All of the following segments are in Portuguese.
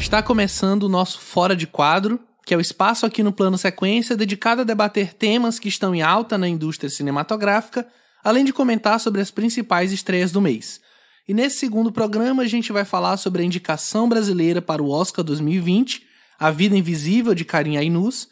Está começando o nosso Fora de Quadro, que é o espaço aqui no Plano Sequência dedicado a debater temas que estão em alta na indústria cinematográfica, além de comentar sobre as principais estreias do mês. E nesse segundo programa a gente vai falar sobre a indicação brasileira para o Oscar 2020, A Vida Invisível de Karim Ainus,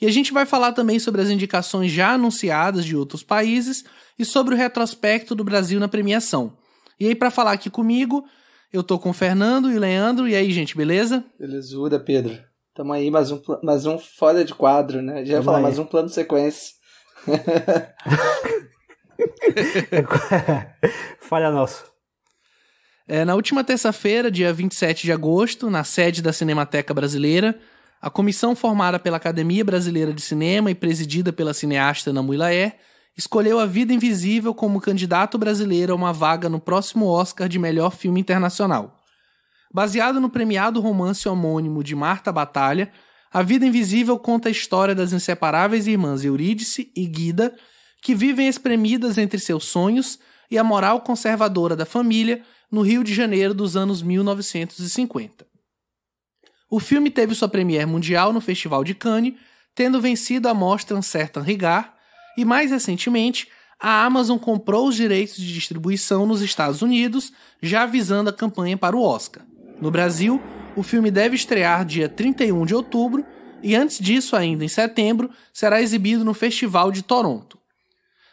e a gente vai falar também sobre as indicações já anunciadas de outros países e sobre o retrospecto do Brasil na premiação. E aí para falar aqui comigo, eu tô com o Fernando e o Leandro. E aí, gente, beleza? Belezura, Pedro. Tamo aí, mais um, mais um fora de quadro, né? Já ia falar, aí. mais um plano sequência. Falha nossa. É, na última terça-feira, dia 27 de agosto, na sede da Cinemateca Brasileira, a comissão formada pela Academia Brasileira de Cinema e presidida pela cineasta Namuilaé escolheu A Vida Invisível como candidato brasileiro a uma vaga no próximo Oscar de melhor filme internacional. Baseado no premiado romance homônimo de Marta Batalha, A Vida Invisível conta a história das inseparáveis irmãs Eurídice e Guida, que vivem espremidas entre seus sonhos e a moral conservadora da família no Rio de Janeiro dos anos 1950. O filme teve sua premiere mundial no Festival de Cannes, tendo vencido a mostra Uncertain Rigar e mais recentemente, a Amazon comprou os direitos de distribuição nos Estados Unidos, já avisando a campanha para o Oscar. No Brasil, o filme deve estrear dia 31 de outubro e antes disso, ainda em setembro, será exibido no Festival de Toronto.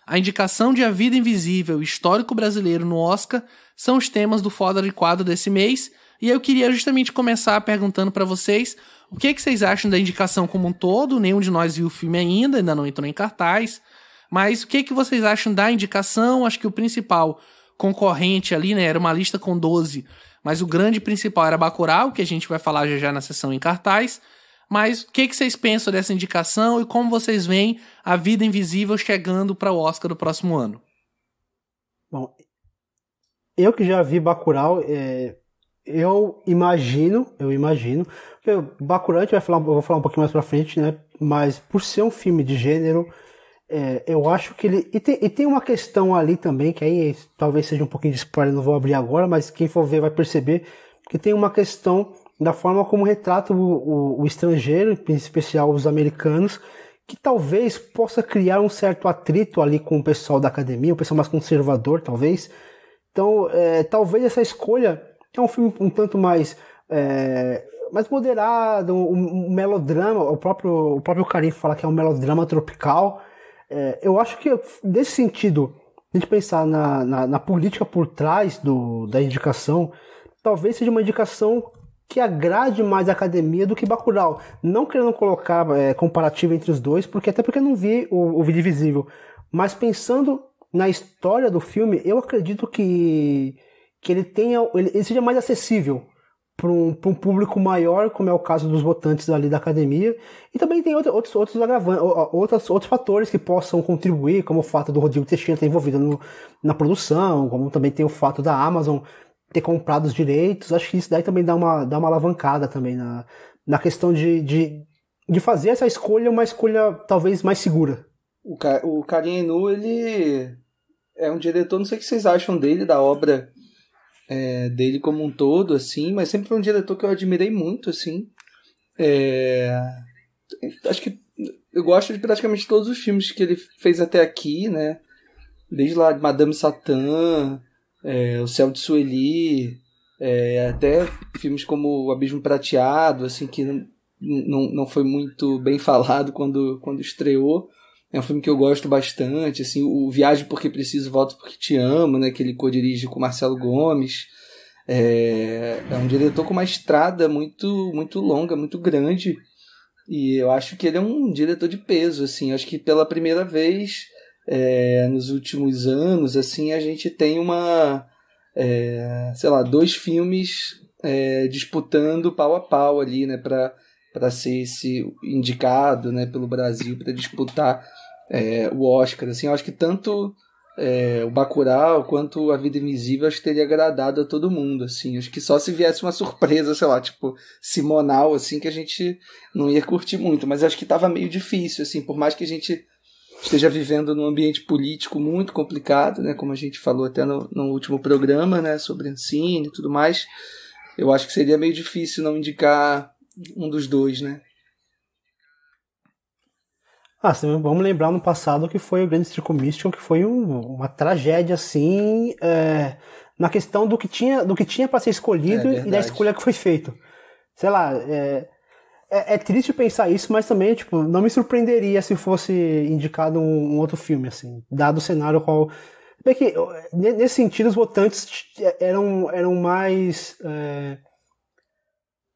A indicação de A Vida Invisível e Histórico Brasileiro no Oscar são os temas do Foda de Quadro desse mês, e eu queria justamente começar perguntando para vocês o que, é que vocês acham da indicação como um todo, nenhum de nós viu o filme ainda, ainda não entrou em cartaz, mas o que, que vocês acham da indicação? Acho que o principal concorrente ali, né, era uma lista com 12, mas o grande principal era Bacurau, que a gente vai falar já já na sessão em cartaz. Mas o que, que vocês pensam dessa indicação e como vocês veem A Vida Invisível chegando para o Oscar do próximo ano? Bom, eu que já vi Bacurau, é, eu imagino, eu imagino, porque Bacurau a gente vai falar, eu vou falar um pouquinho mais para frente, né? Mas por ser um filme de gênero, é, eu acho que ele. E tem, e tem uma questão ali também, que aí talvez seja um pouquinho de spoiler, não vou abrir agora, mas quem for ver vai perceber que tem uma questão da forma como retrata o, o, o estrangeiro, em especial os americanos, que talvez possa criar um certo atrito ali com o pessoal da academia, o pessoal mais conservador, talvez. Então, é, talvez essa escolha é um filme um tanto mais. É, mais moderado, um, um melodrama, o próprio, o próprio Karim fala que é um melodrama tropical, é, eu acho que nesse sentido, a gente pensar na, na, na, política por trás do, da indicação, talvez seja uma indicação que agrade mais a academia do que Bacurau. Não querendo colocar é, comparativo entre os dois, porque até porque eu não vi o, o vídeo visível. Mas pensando na história do filme, eu acredito que, que ele tenha ele, ele seja mais acessível para um, um público maior, como é o caso dos votantes ali da academia, e também tem outros, outros, outros fatores que possam contribuir, como o fato do Rodrigo Teixeira estar envolvido no, na produção, como também tem o fato da Amazon ter comprado os direitos, acho que isso daí também dá uma, dá uma alavancada também na, na questão de, de, de fazer essa escolha uma escolha talvez mais segura. O, o Karin Enu, ele é um diretor, não sei o que vocês acham dele, da obra é, dele como um todo, assim, mas sempre foi um diretor que eu admirei muito, assim. É, acho que eu gosto de praticamente todos os filmes que ele fez até aqui, né? Desde lá Madame Satã, é, O Céu de Sueli, é, até filmes como O Abismo Prateado, assim, que não, não, não foi muito bem falado quando, quando estreou é um filme que eu gosto bastante, assim, o Viagem Porque Preciso, Volto Porque Te Amo, né, que ele co-dirige com Marcelo Gomes. É, é um diretor com uma estrada muito, muito longa, muito grande, e eu acho que ele é um diretor de peso, assim, acho que pela primeira vez é, nos últimos anos, assim, a gente tem uma, é, sei lá, dois filmes é, disputando pau a pau ali, né, para ser esse indicado, né, pelo Brasil para disputar é, o Oscar. Assim, eu acho que tanto é, o Bacurau quanto a Vida Invisível acho que teria agradado a todo mundo, assim. Acho que só se viesse uma surpresa, sei lá, tipo, simonal, assim, que a gente não ia curtir muito. Mas acho que estava meio difícil, assim, por mais que a gente esteja vivendo num ambiente político muito complicado, né, como a gente falou até no, no último programa, né, sobre Ancine e tudo mais, eu acho que seria meio difícil não indicar um dos dois, né. Ah, vamos lembrar no passado que foi o grande circo místico, que foi um, uma tragédia assim é, na questão do que tinha do que tinha para ser escolhido é e da escolha que foi feito. Sei lá, é, é, é, triste pensar isso, mas também tipo não me surpreenderia se fosse indicado um, um outro filme assim, dado o cenário qual. Bem que nesse sentido os votantes eram eram mais é,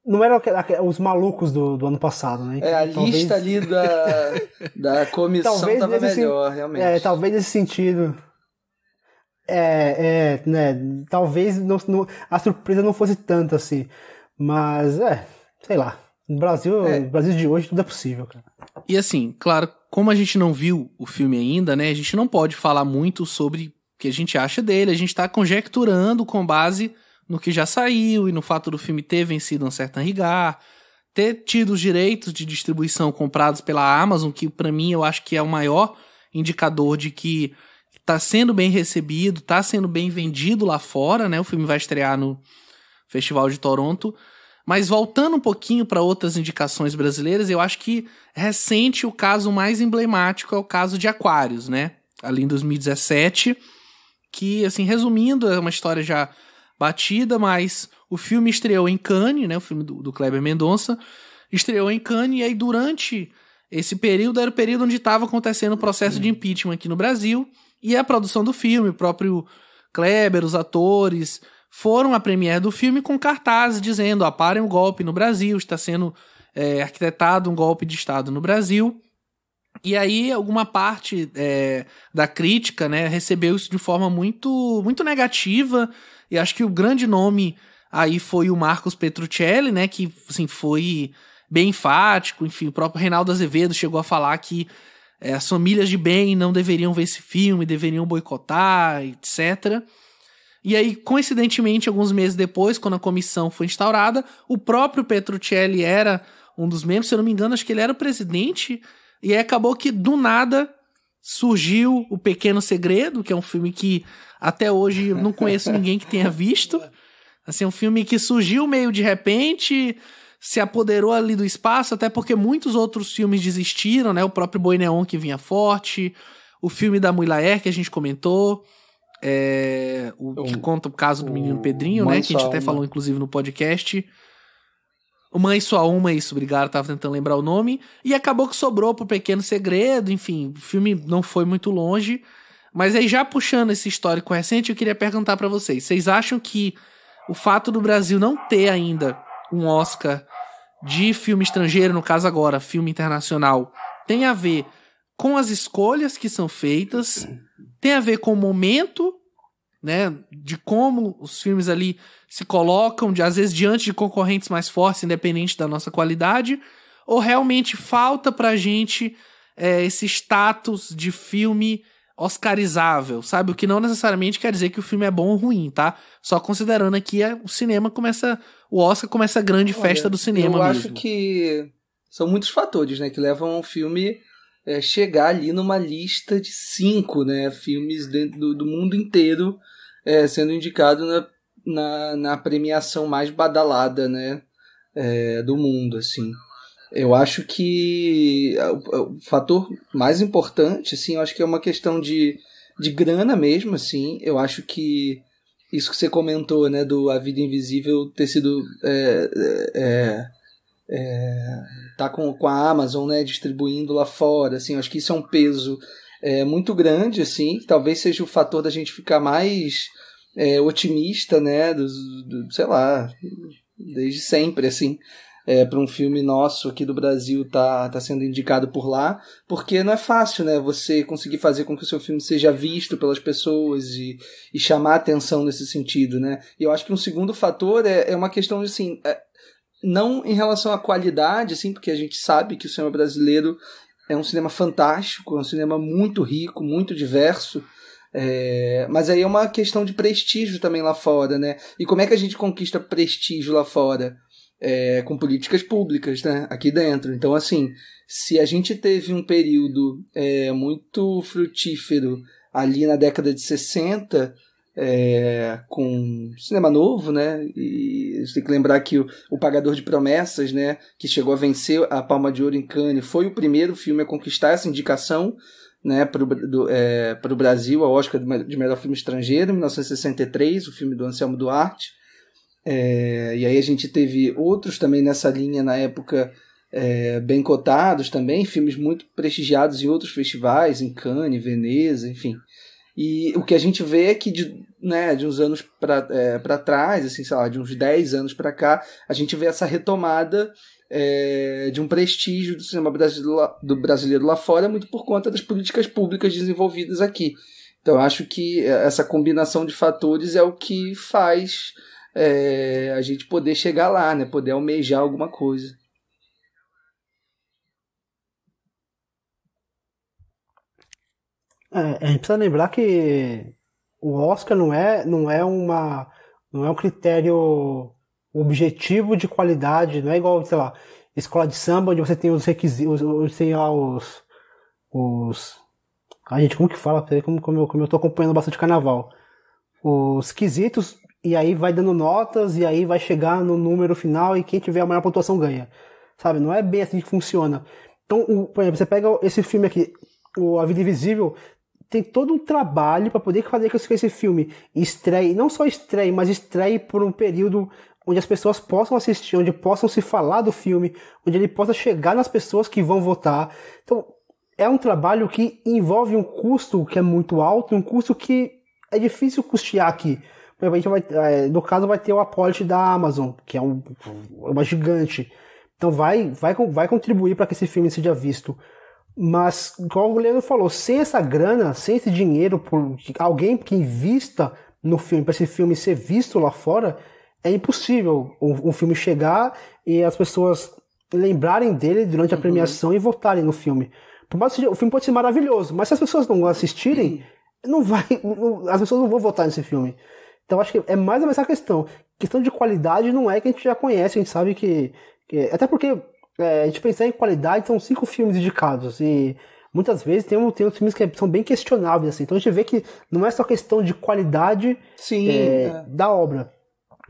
não era os malucos do, do ano passado, né? é, a lista ali da, da comissão talvez tava melhor, sen... É, realmente. É, talvez nesse sentido. É, é, né? Talvez não, não, a surpresa não fosse tanta assim. Mas, é, sei lá. No Brasil, é. no Brasil de hoje tudo é possível, cara. E assim, claro, como a gente não viu o filme ainda, né? A gente não pode falar muito sobre o que a gente acha dele. A gente tá conjecturando com base no que já saiu e no fato do filme ter vencido um certo rigar, ter tido os direitos de distribuição comprados pela Amazon, que para mim eu acho que é o maior indicador de que tá sendo bem recebido, tá sendo bem vendido lá fora, né? O filme vai estrear no Festival de Toronto. Mas voltando um pouquinho para outras indicações brasileiras, eu acho que recente o caso mais emblemático é o caso de Aquários, né? Ali em 2017, que assim, resumindo, é uma história já batida, mas o filme estreou em Cannes, né? O filme do, do Kleber Mendonça estreou em Cannes e aí durante esse período era o período onde estava acontecendo o processo de impeachment aqui no Brasil e a produção do filme, o próprio Kleber, os atores foram à premiere do filme com cartazes dizendo: "Aparem o um golpe no Brasil, está sendo é, arquitetado um golpe de Estado no Brasil". E aí alguma parte é, da crítica, né, recebeu isso de forma muito muito negativa e acho que o grande nome aí foi o Marcos Petruccelli, né? Que assim, foi bem enfático. Enfim, o próprio Reinaldo Azevedo chegou a falar que é, as famílias de bem não deveriam ver esse filme, deveriam boicotar, etc. E aí, coincidentemente, alguns meses depois, quando a comissão foi instaurada, o próprio Petruccelli era um dos membros, se eu não me engano, acho que ele era o presidente, e aí acabou que do nada Surgiu O Pequeno Segredo, que é um filme que até hoje não conheço ninguém que tenha visto. Assim, é um filme que surgiu meio de repente, se apoderou ali do espaço, até porque muitos outros filmes desistiram, né? O próprio Boi Neon que vinha forte, o filme da Mulaer que a gente comentou, é, o, o, é que conta o caso do menino Pedrinho, né? Que a gente até né? falou, inclusive, no podcast. Mãe Só Uma, isso, obrigado, tava tentando lembrar o nome. E acabou que sobrou pro Pequeno Segredo, enfim, o filme não foi muito longe. Mas aí, já puxando esse histórico recente, eu queria perguntar para vocês: vocês acham que o fato do Brasil não ter ainda um Oscar de filme estrangeiro, no caso agora, filme internacional, tem a ver com as escolhas que são feitas, tem a ver com o momento né, de como os filmes ali se colocam, de, às vezes diante de concorrentes mais fortes, independente da nossa qualidade, ou realmente falta pra gente é, esse status de filme oscarizável, sabe? O que não necessariamente quer dizer que o filme é bom ou ruim, tá? Só considerando aqui é, o cinema começa, o Oscar começa a grande Olha, festa do cinema eu mesmo. Eu acho que são muitos fatores, né, que levam um filme é, chegar ali numa lista de cinco né, filmes dentro do, do mundo inteiro é, sendo indicado na, na, na, premiação mais badalada né, é, do mundo. assim. Eu acho que é, o, é, o fator mais importante, assim, eu acho que é uma questão de, de grana mesmo, assim. Eu acho que isso que você comentou, né, do A Vida Invisível ter sido é, é, é, é tá com, com a Amazon, né, distribuindo lá fora, assim, eu acho que isso é um peso é, muito grande, assim, talvez seja o fator da gente ficar mais é, otimista, né, do, do, sei lá, desde sempre, assim, é, para um filme nosso aqui do Brasil tá, tá sendo indicado por lá, porque não é fácil, né, você conseguir fazer com que o seu filme seja visto pelas pessoas e, e chamar atenção nesse sentido, né, e eu acho que um segundo fator é, é uma questão, de, assim, é, não em relação à qualidade, assim, porque a gente sabe que o cinema brasileiro é um cinema fantástico, é um cinema muito rico, muito diverso. É, mas aí é uma questão de prestígio também lá fora, né? E como é que a gente conquista prestígio lá fora? É, com políticas públicas, né? Aqui dentro. Então, assim, se a gente teve um período é, muito frutífero ali na década de 60, é, com cinema novo, né? E tem que lembrar que o, o, Pagador de Promessas, né, que chegou a vencer a Palma de Ouro em Cannes, foi o primeiro filme a conquistar essa indicação, né, para o é, Brasil, a Oscar de melhor filme estrangeiro, em 1963, o filme do Anselmo Duarte. É, e aí a gente teve outros também nessa linha na época. É, bem cotados também, filmes muito prestigiados em outros festivais, em Cannes, Veneza, enfim. E o que a gente vê é que de, né, de uns anos para é, trás, assim, sei lá, de uns 10 anos para cá, a gente vê essa retomada é, de um prestígio do cinema brasileiro lá, do brasileiro lá fora, muito por conta das políticas públicas desenvolvidas aqui. Então, eu acho que é, essa combinação de fatores é o que faz é, a gente poder chegar lá, né? Poder almejar alguma coisa. É, a gente precisa lembrar que o Oscar não é, não é uma não é um critério objetivo de qualidade, não é igual, sei lá, escola de samba onde você tem os requisitos, onde tem lá os os a gente como que fala, como como eu, como eu tô acompanhando bastante carnaval. Os quesitos e aí vai dando notas e aí vai chegar no número final e quem tiver a maior pontuação ganha. Sabe? Não é bem assim que funciona. Então, o, por exemplo, você pega esse filme aqui, o A Vida Invisível, tem todo um trabalho para poder fazer com que esse filme estreie, não só estreie, mas estreie por um período onde as pessoas possam assistir, onde possam se falar do filme, onde ele possa chegar nas pessoas que vão votar. Então, é um trabalho que envolve um custo que é muito alto, um custo que é difícil custear aqui. A gente vai, é, no caso, vai ter o aporte da Amazon, que é um, uma gigante. Então vai, vai, vai contribuir para que esse filme seja visto. Mas, igual o goleiro falou, sem essa grana, sem esse dinheiro, por alguém que invista no filme, para esse filme ser visto lá fora, é impossível o, o filme chegar e as pessoas lembrarem dele durante a uhum. premiação uhum. e votarem no filme. Por mais que o filme pode ser maravilhoso, mas se as pessoas não assistirem, não vai, não, as pessoas não vão votar nesse filme. Então acho que é mais ou menos essa questão. Questão de qualidade não é que a gente já conhece, a gente sabe que, que é, até porque é, a gente pensar em qualidade, são cinco filmes indicados. Assim, e muitas vezes tem, um, tem uns filmes que é, são bem questionáveis, assim. Então a gente vê que não é só questão de qualidade Sim, é, é. da obra.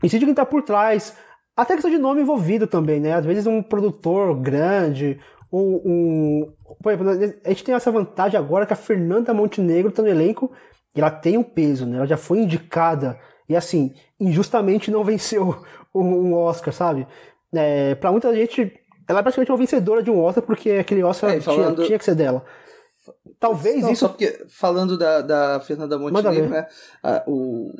E se de quem está por trás. Até questão de nome envolvido também, né? Às vezes um produtor grande, um, um... Por exemplo, né, a gente tem essa vantagem agora que a Fernanda Montenegro está no elenco e ela tem um peso, né? Ela já foi indicada e, assim, injustamente não venceu um Oscar, sabe? É, para muita gente ela é praticamente uma vencedora de um Oscar, porque aquele Oscar é, falando... tinha, tinha que ser dela. Talvez Não, isso. Só porque, falando da, da Fernanda Montenegro, né? o,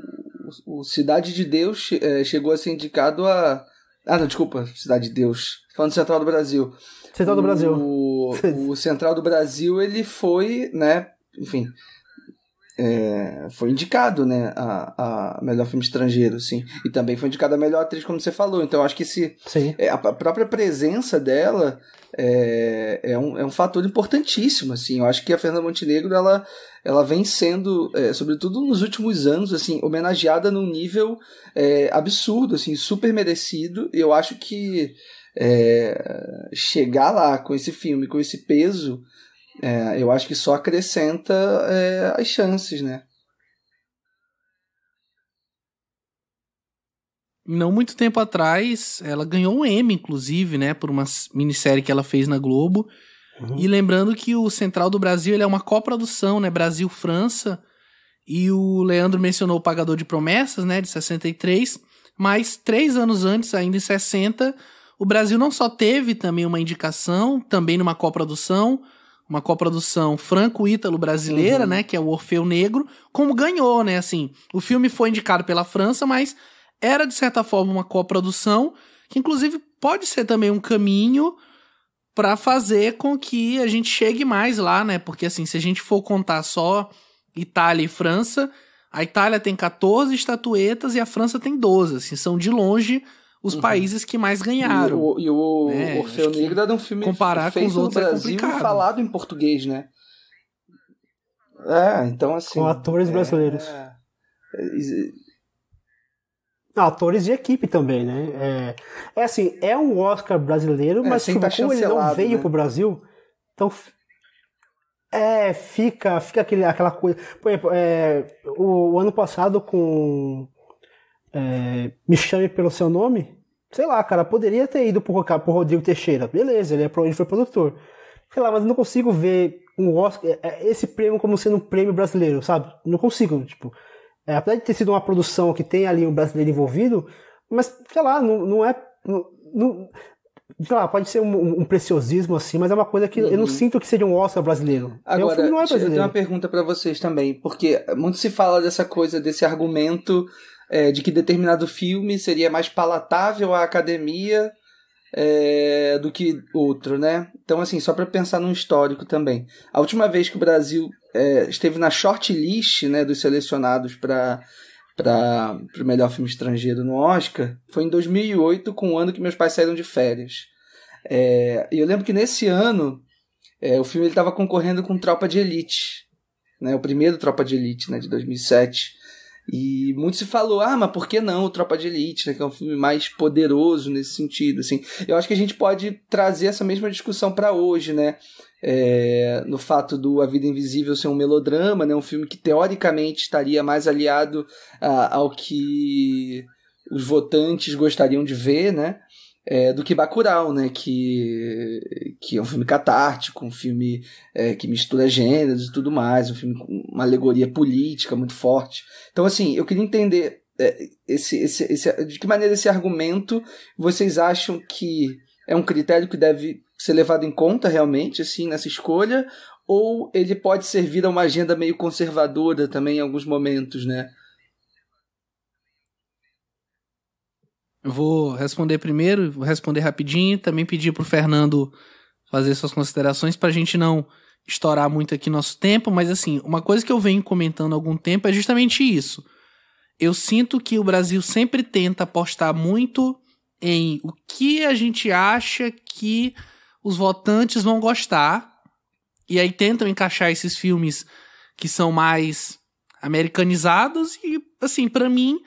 o Cidade de Deus é, chegou a ser indicado a. Ah, não, desculpa, Cidade de Deus. Falando do Central do Brasil. Central do Brasil. O, o Central do Brasil, ele foi, né? Enfim, é, foi indicado, né, a, a, melhor filme estrangeiro, sim. E também foi indicada a melhor atriz, como você falou. Então acho que se é, a, a, própria presença dela é, é, um, é um fator importantíssimo, assim. Eu acho que a Fernanda Montenegro ela ela vem sendo, é, sobretudo nos últimos anos, assim, homenageada num nível é, absurdo, assim, super merecido. e Eu acho que é, chegar lá com esse filme, com esse peso, é, eu acho que só acrescenta é, as chances, né? Não muito tempo atrás, ela ganhou um M, inclusive, né? Por uma minissérie que ela fez na Globo. Uhum. E lembrando que o Central do Brasil é uma coprodução, né? Brasil-França. E o Leandro mencionou o Pagador de Promessas, né? De 63. Mas três anos antes, ainda em 60, o Brasil não só teve também uma indicação, também numa coprodução, uma coprodução franco-ítalo-brasileira, uhum. né, que é o Orfeu Negro, como ganhou, né, assim. O filme foi indicado pela França, mas era de certa forma uma coprodução, que inclusive pode ser também um caminho para fazer com que a gente chegue mais lá, né? Porque assim, se a gente for contar só Itália e França, a Itália tem 14 estatuetas e a França tem 12, assim, são de longe os uhum. países que mais ganharam. E o, e o né? Orfeu Negro era um filme comparar feito com os outros no é Brasil é complicado. falado em português, né? É, então assim. Com atores é... brasileiros. É... Atores de equipe também, né? É, é assim, é um Oscar brasileiro, é, mas tipo, tá como ele não veio né? pro Brasil, então é, fica, fica aquele, aquela coisa. Por exemplo, é, o, o, ano passado com é, me chame pelo seu nome, sei lá, cara, poderia ter ido pro, pro Rodrigo Teixeira. Beleza, ele, é, ele foi produtor. Sei lá, mas não consigo ver um Oscar, é, é, esse prêmio como sendo um prêmio brasileiro, sabe? Não consigo, tipo. É, apesar de ter sido uma produção que tem ali um brasileiro envolvido, mas, sei lá, não, não é. Não, não, sei lá, pode ser um, um, preciosismo assim, mas é uma coisa que uhum. eu não uhum. sinto que seja um Oscar brasileiro. É Agora, é não é brasileiro. eu tenho uma pergunta para vocês também, porque muito se fala dessa coisa, desse argumento é, de que determinado filme seria mais palatável à academia é, do que outro, né? Então, assim, só para pensar no histórico também. A última vez que o Brasil é, esteve na shortlist né, dos selecionados para para o melhor filme estrangeiro no Oscar foi em 2008, com o ano que meus pais saíram de férias. É, e eu lembro que nesse ano é, o filme estava concorrendo com Tropa de Elite, né, o primeiro Tropa de Elite né, de 2007. E muito se falou, ah, mas por que não o Tropa de Elite, né, que é um filme mais poderoso nesse sentido, assim. Eu acho que a gente pode trazer essa mesma discussão para hoje, né? É, no fato do A Vida Invisível ser um melodrama, né, um filme que teoricamente estaria mais aliado ah, ao que os votantes gostariam de ver, né? é, do que Bacurau, né? Que, que é um filme catártico, um filme é, que mistura gêneros e tudo mais, um filme com uma alegoria política muito forte. Então, assim, eu queria entender é, esse, esse, esse, de que maneira esse argumento vocês acham que é um critério que deve ser levado em conta realmente, assim, nessa escolha, ou ele pode servir a uma agenda meio conservadora também em alguns momentos, né? Eu vou responder primeiro, vou responder rapidinho. Também pedir para o Fernando fazer suas considerações para a gente não estourar muito aqui nosso tempo, mas assim, uma coisa que eu venho comentando há algum tempo é justamente isso. Eu sinto que o Brasil sempre tenta apostar muito em o que a gente acha que os votantes vão gostar, e aí tentam encaixar esses filmes que são mais americanizados, e assim, para mim,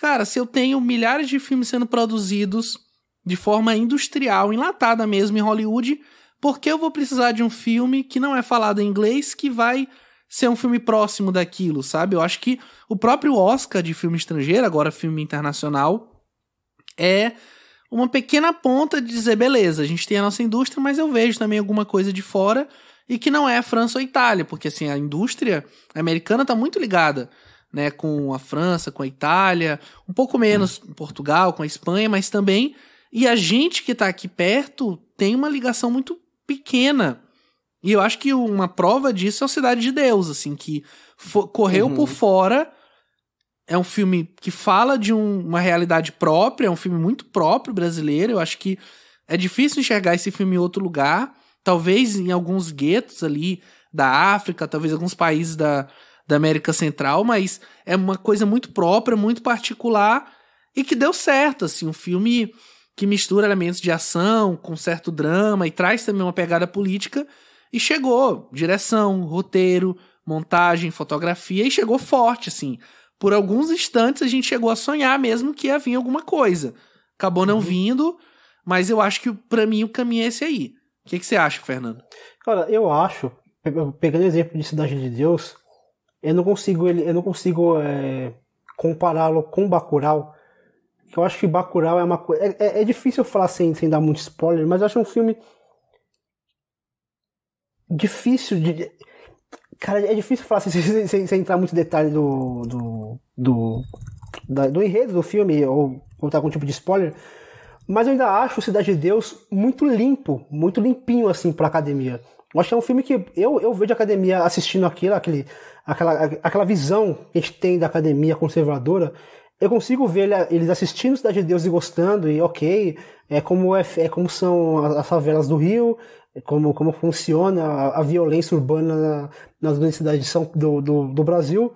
Cara, se eu tenho milhares de filmes sendo produzidos de forma industrial, enlatada mesmo em Hollywood, por que eu vou precisar de um filme que não é falado em inglês que vai ser um filme próximo daquilo, sabe? Eu acho que o próprio Oscar de filme estrangeiro, agora filme internacional, é uma pequena ponta de dizer, beleza, a gente tem a nossa indústria, mas eu vejo também alguma coisa de fora e que não é França ou Itália, porque assim, a indústria americana tá muito ligada né, com a França, com a Itália, um pouco menos com Portugal, com a Espanha, mas também. E a gente que está aqui perto tem uma ligação muito pequena. E eu acho que uma prova disso é o Cidade de Deus, assim, que correu uhum. por fora. É um filme que fala de um, uma realidade própria, é um filme muito próprio brasileiro. Eu acho que é difícil enxergar esse filme em outro lugar. Talvez em alguns guetos ali da África, talvez alguns países da, da América Central, mas é uma coisa muito própria, muito particular e que deu certo, assim, um filme que mistura elementos de ação com certo drama e traz também uma pegada política e chegou direção, roteiro, montagem, fotografia e chegou forte, assim. Por alguns instantes a gente chegou a sonhar mesmo que ia vir alguma coisa. Acabou não uhum. vindo, mas eu acho que para mim o caminho é esse aí. O que, que você acha, Fernando? Cara, eu acho, pegando o exemplo de Cidade de Deus, eu não consigo ele, eu não consigo é, compará-lo com Bacurau. Eu acho que Bacurau é uma coisa. É, é, é, difícil falar sem, sem dar muito spoiler, mas eu acho um filme difícil de. Cara, é difícil falar sem, sem, sem, sem entrar muito detalhe do. do. do, da, do enredo do filme, ou contar algum tipo de spoiler. Mas eu ainda acho Cidade de Deus muito limpo, muito limpinho assim a academia. Eu acho que é um filme que eu, eu vejo a academia assistindo aquilo, aquele, aquela, aquela visão que a gente tem da academia conservadora. Eu consigo ver eles assistindo Cidade de Deus e gostando, e ok, é como, é, é como são as favelas do Rio, é como, como funciona a, a violência urbana nas grandes cidades São, do, do, do Brasil.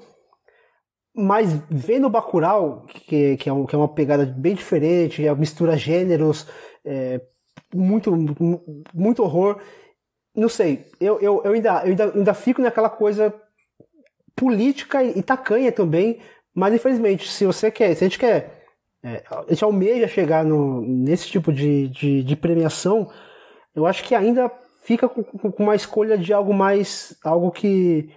Mas vendo o Bacurau, que, que, é um, que é uma pegada bem diferente, é, mistura gêneros, é, muito, muito horror, não sei, eu, eu, eu, ainda, eu ainda, ainda fico naquela coisa política e, e tacanha também, mas infelizmente, se você quer, se a gente quer, é, a gente almeja chegar no, nesse tipo de, de, de premiação, eu acho que ainda fica com, com, uma escolha de algo mais, algo que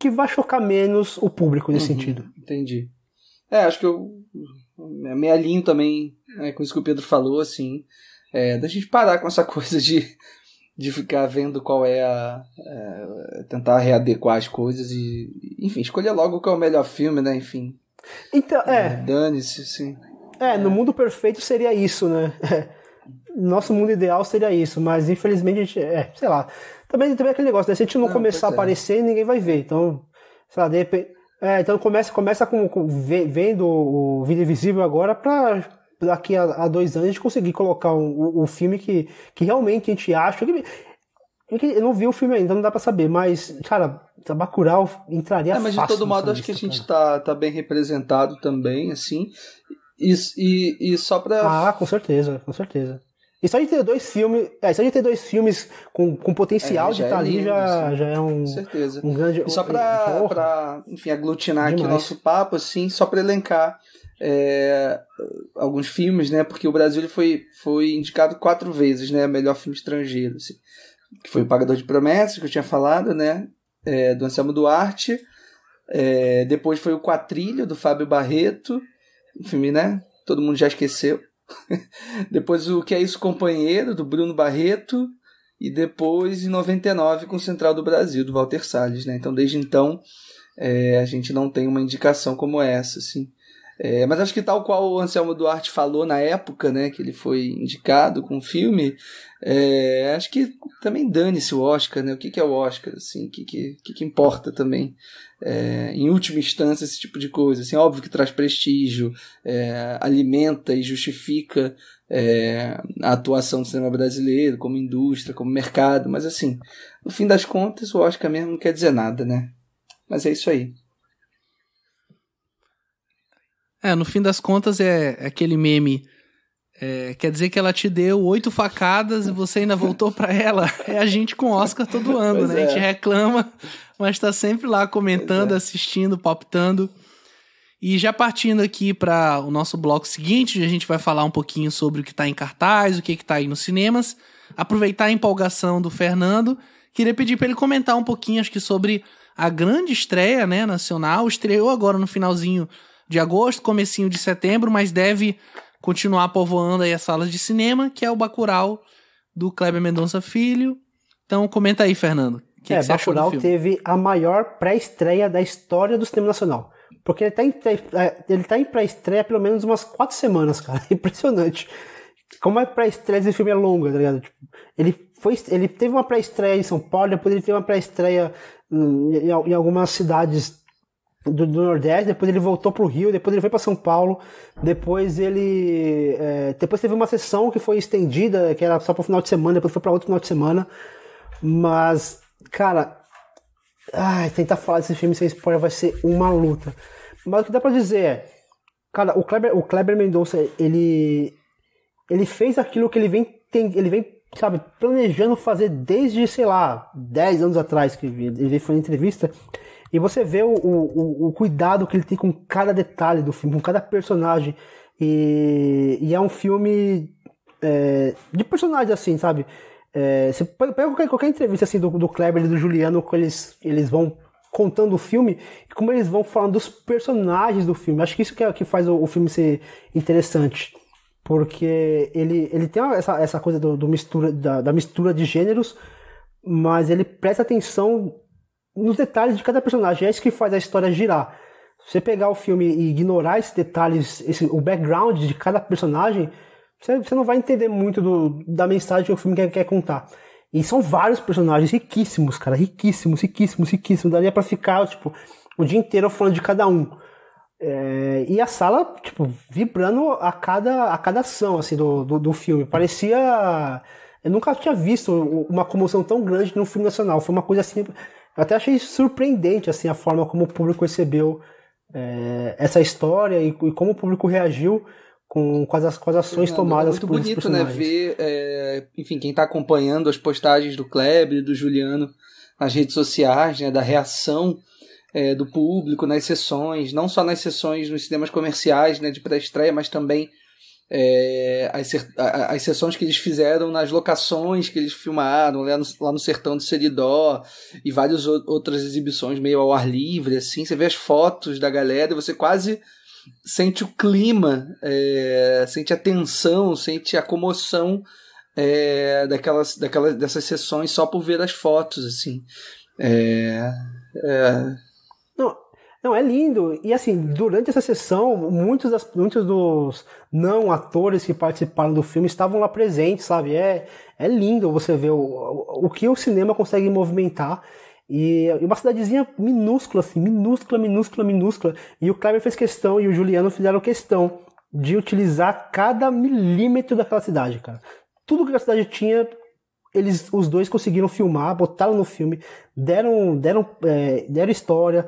que vai chocar menos o público nesse uhum, sentido. Entendi. É, acho que eu é me alinho também né, com isso que o Pedro falou, assim, é, da gente parar com essa coisa de de ficar vendo qual é a. É, tentar readequar as coisas e. Enfim, escolher logo qual é o melhor filme, né? Enfim. Então, é. é dane-se, sim. É, é, no mundo perfeito seria isso, né? Nosso mundo ideal seria isso, mas infelizmente a gente. É, sei lá. Também, também é aquele negócio, né? Se a gente não, não começar a é. aparecer, ninguém vai ver. Então, sei lá, de repente. É, então começa, começa com, com vendo o vídeo invisível agora pra daqui a, a, dois anos a gente conseguir colocar um, o, filme que, que realmente a gente acha. É que, eu não vi o filme ainda, não dá para saber, mas, cara, Bacurau entraria é, mas fácil. Mas de todo modo, acho que a gente tá, tá bem representado também, assim. E, e, e só pra. Ah, com certeza, com certeza. E só de ter dois filmes. É, só de ter dois filmes com, com potencial é, de estar tá é ali já, assim. já é um. Com certeza. Um grande. E só pra, pra, enfim, aglutinar Demais. aqui o nosso papo, assim, só pra elencar é, alguns filmes, né? Porque o Brasil ele foi, foi indicado quatro vezes, né? Melhor filme estrangeiro, assim. Que foi o Pagador de Promessas, que eu tinha falado, né? É, do Anselmo Duarte. É, depois foi o Quatrilho, do Fábio Barreto. Um filme, né? Todo mundo já esqueceu. depois o Que é Isso Companheiro, do Bruno Barreto. E depois, em 99, com o Central do Brasil, do Walter Salles, né? Então, desde então, é, a gente não tem uma indicação como essa, assim. É, mas acho que tal qual o Anselmo Duarte falou na época, né, que ele foi indicado com o filme, é, acho que também dane-se o Oscar, né? O que, que é o Oscar, assim? O que, que, que importa também? É, em última instância, esse tipo de coisa. Assim, óbvio que traz prestígio, é, alimenta e justifica é, a atuação do cinema brasileiro como indústria, como mercado, mas assim, no fim das contas, o Oscar mesmo não quer dizer nada, né? Mas é isso aí. É, no fim das contas é, é aquele meme. É, quer dizer que ela te deu oito facadas e você ainda voltou para ela. É a gente com Oscar todo ano, pois né? É. A gente reclama, mas está sempre lá comentando, é. assistindo, palpitando. E já partindo aqui para o nosso bloco seguinte, a gente vai falar um pouquinho sobre o que está em cartaz, o que está aí nos cinemas. Aproveitar a empolgação do Fernando, queria pedir para ele comentar um pouquinho, acho que sobre a grande estreia né, nacional. Estreou agora no finalzinho de agosto, comecinho de setembro, mas deve continuar povoando aí as salas de cinema, que é o Bacurau do Kleber Mendonça Filho. Então comenta aí, Fernando. Que é, que Bacurau teve a maior pré-estreia da história do cinema nacional. Porque ele está em, é, ele tá em pré-estreia pelo menos umas quatro semanas, cara. É impressionante. Como é pré-estreia, esse filme é longa, tá ligado? Tipo, ele, foi, ele teve uma pré-estreia em São Paulo, depois ele teve uma pré-estreia hum, em, em, algumas cidades do, do, Nordeste, depois ele voltou para o Rio, depois ele foi para São Paulo, depois ele é, depois teve uma sessão que foi estendida, que era só para o final de semana, depois foi para outro final de semana, mas cara, ai, tentar falar desse filme sem spoiler vai ser uma luta. Mas o que dá para dizer é, cara, o Kleber, o Kleber Mendonça, ele ele fez aquilo que ele vem tem, ele vem sabe, planejando fazer desde, sei lá, 10 anos atrás que ele veio fazer entrevista, e você vê o, o, o cuidado que ele tem com cada detalhe do filme, com cada personagem. E, e é um filme é, de personagem, assim, sabe? É, você pega qualquer, qualquer, entrevista assim, do, do Kleber e do Juliano, com eles, eles vão contando o filme e como eles vão falando dos personagens do filme. Acho que isso que, é, que faz o, o filme ser interessante. Porque ele, ele tem essa, essa coisa do, do mistura, da, da mistura de gêneros, mas ele presta atenção nos detalhes de cada personagem. É isso que faz a história girar. Se você pegar o filme e ignorar esses detalhes, esse, o background de cada personagem, você, você não vai entender muito do, da mensagem que o filme quer, quer contar. E são vários personagens riquíssimos, cara, riquíssimos, riquíssimos, riquíssimos. Daria para ficar, tipo, o dia inteiro falando de cada um. É, e a sala, tipo, vibrando a cada, a cada ação, assim, do, do, do, filme. Parecia... Eu nunca tinha visto uma comoção tão grande num filme nacional. Foi uma coisa, assim, eu até achei surpreendente assim a forma como o público recebeu é, essa história e, e, como o público reagiu com, com, as, com as ações é, tomadas é muito por bonito, né? Ver, é, enfim, quem está acompanhando as postagens do Kleber e do Juliano nas redes sociais, né, da reação é, do público nas sessões, não só nas sessões nos cinemas comerciais né, de pré-estreia, mas também é, as, as sessões que eles fizeram nas locações que eles filmaram lá no, lá no sertão de Seridó e várias outras exibições meio ao ar livre, assim. Você vê as fotos da galera e você quase sente o clima, é, sente a tensão, sente a comoção é, daquelas, daquelas, dessas sessões só por ver as fotos, assim. É, é, não, é lindo. E assim, durante essa sessão, muitos, das, muitos dos não atores que participaram do filme estavam lá presentes, sabe? É, é lindo você ver o, o que o cinema consegue movimentar. E uma cidadezinha minúscula, assim, minúscula, minúscula, minúscula. E o Kleber fez questão e o Juliano fizeram questão de utilizar cada milímetro daquela cidade, cara. Tudo que a cidade tinha, eles, os dois conseguiram filmar, botaram no filme, deram, deram, é, deram história,